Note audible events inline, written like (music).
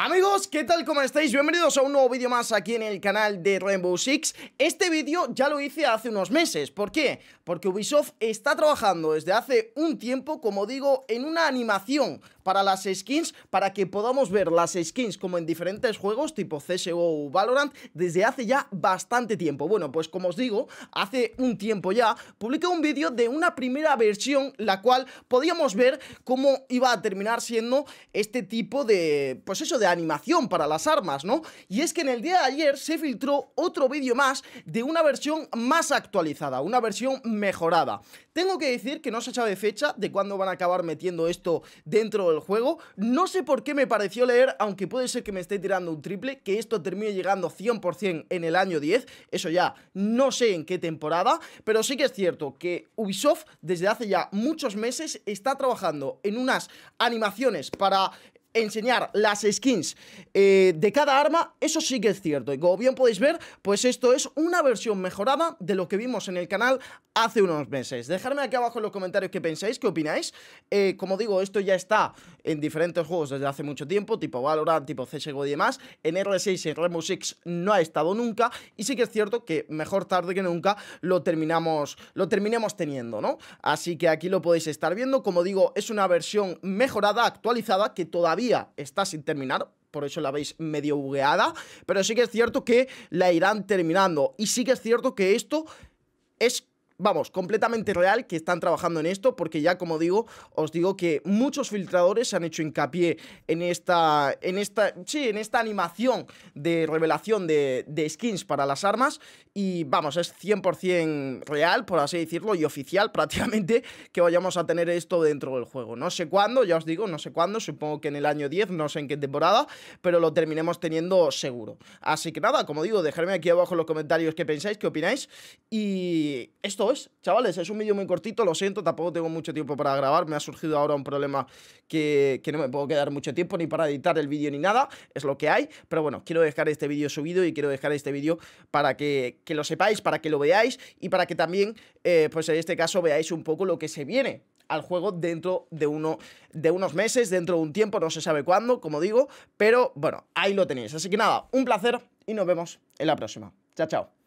Amigos, ¿qué tal? ¿Cómo estáis? Bienvenidos a un nuevo vídeo más aquí en el canal de Rainbow Six Este vídeo ya lo hice hace unos meses, ¿por qué? Porque Ubisoft está trabajando desde hace un tiempo, como digo, en una animación para las skins, para que podamos ver las skins como en diferentes juegos tipo CSGO o Valorant desde hace ya bastante tiempo. Bueno, pues como os digo, hace un tiempo ya publiqué un vídeo de una primera versión la cual podíamos ver cómo iba a terminar siendo este tipo de, pues eso, de animación para las armas, ¿no? Y es que en el día de ayer se filtró otro vídeo más de una versión más actualizada, una versión mejorada. Tengo que decir que no se sabe fecha de cuándo van a acabar metiendo esto dentro del juego. No sé por qué me pareció leer, aunque puede ser que me esté tirando un triple, que esto termine llegando 100% en el año 10. Eso ya no sé en qué temporada, pero sí que es cierto que Ubisoft desde hace ya muchos meses está trabajando en unas animaciones para enseñar las skins eh, de cada arma, eso sí que es cierto. Y como bien podéis ver, pues esto es una versión mejorada de lo que vimos en el canal hace unos meses. Dejadme aquí abajo en los comentarios qué pensáis, qué opináis. Eh, como digo, esto ya está en diferentes juegos desde hace mucho tiempo, tipo Valorant, tipo CSGO y demás. En R6 y en Rainbow no ha estado nunca. Y sí que es cierto que mejor tarde que nunca lo terminamos, lo terminemos teniendo, ¿no? Así que aquí lo podéis estar viendo. Como digo, es una versión mejorada, actualizada, que todavía está sin terminar, por eso la veis medio bugueada, pero sí que es cierto que la irán terminando y sí que es cierto que esto es vamos, completamente real que están trabajando en esto, porque ya como digo, os digo que muchos filtradores se han hecho hincapié en esta, en esta, sí, en esta animación de revelación de, de skins para las armas y vamos, es 100% real, por así decirlo, y oficial (laughs) prácticamente que vayamos a tener esto dentro del juego. No sé cuándo, ya os digo, no sé cuándo, supongo que en el año 10, no sé en qué temporada, pero lo terminemos teniendo seguro. Así que nada, como digo, dejadme aquí abajo en los comentarios qué pensáis, qué opináis y esto pues, chavales, es un vídeo muy cortito, lo siento, tampoco tengo mucho tiempo para grabar, me ha surgido ahora un problema que, no me puedo quedar mucho tiempo ni para editar el vídeo ni nada, es lo que hay, pero bueno, quiero dejar este vídeo subido y quiero dejar este vídeo para que, lo sepáis, para que lo veáis y para que también, eh, pues en este caso, veáis un poco lo que se viene al juego dentro de, uno, de unos meses, dentro de un tiempo, no se sabe cuándo, como digo, pero bueno, ahí lo tenéis. Así que nada, un placer y nos vemos en la próxima. Chao, chao.